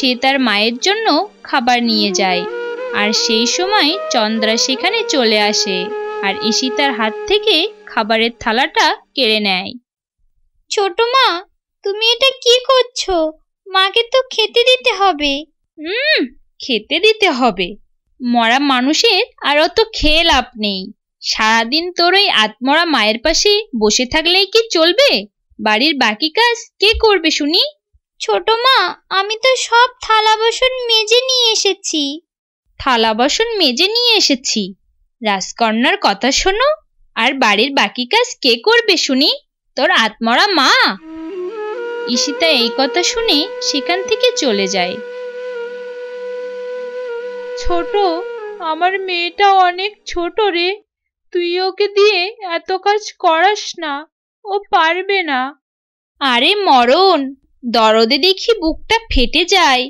সে তার মায়ের জন্য খাবার নিয়ে যায় আর সেই সময় চন্দ্রা সেখানে চলে আসে আর ইসি তার হাত থেকে খাবারের থালাটা কেড়ে নেয় ছোট মা তুমি এটা কি করছো মাকে তো খেতে দিতে হবে হুম খেতে দিতে হবে মরা মানুষের আর অত খেয়ে লাভ নেই সারাদিন তোর ওই আত্মরা মায়ের পাশে বসে থাকলেই কি চলবে বাড়ির বাকি কাজ কে করবে শুনি ছোট মা আমি তো সব থালা বাসন মেজে নিয়ে এসেছি থালা বাসন মেজে নিয়ে এসেছি রাজকন্যার কথা শোনো আর বাড়ির বাকি কাজ কে করবে শুনি তোর আত্মরা মা ঈশিতা এই কথা শুনে সেখান থেকে চলে যায় ছোট আমার মেয়েটা অনেক ছোট রে তুই ওকে দিয়ে এত কাজ করাস না ও পারবে না আরে মরণ দরদে দেখি বুকটা ফেটে যায়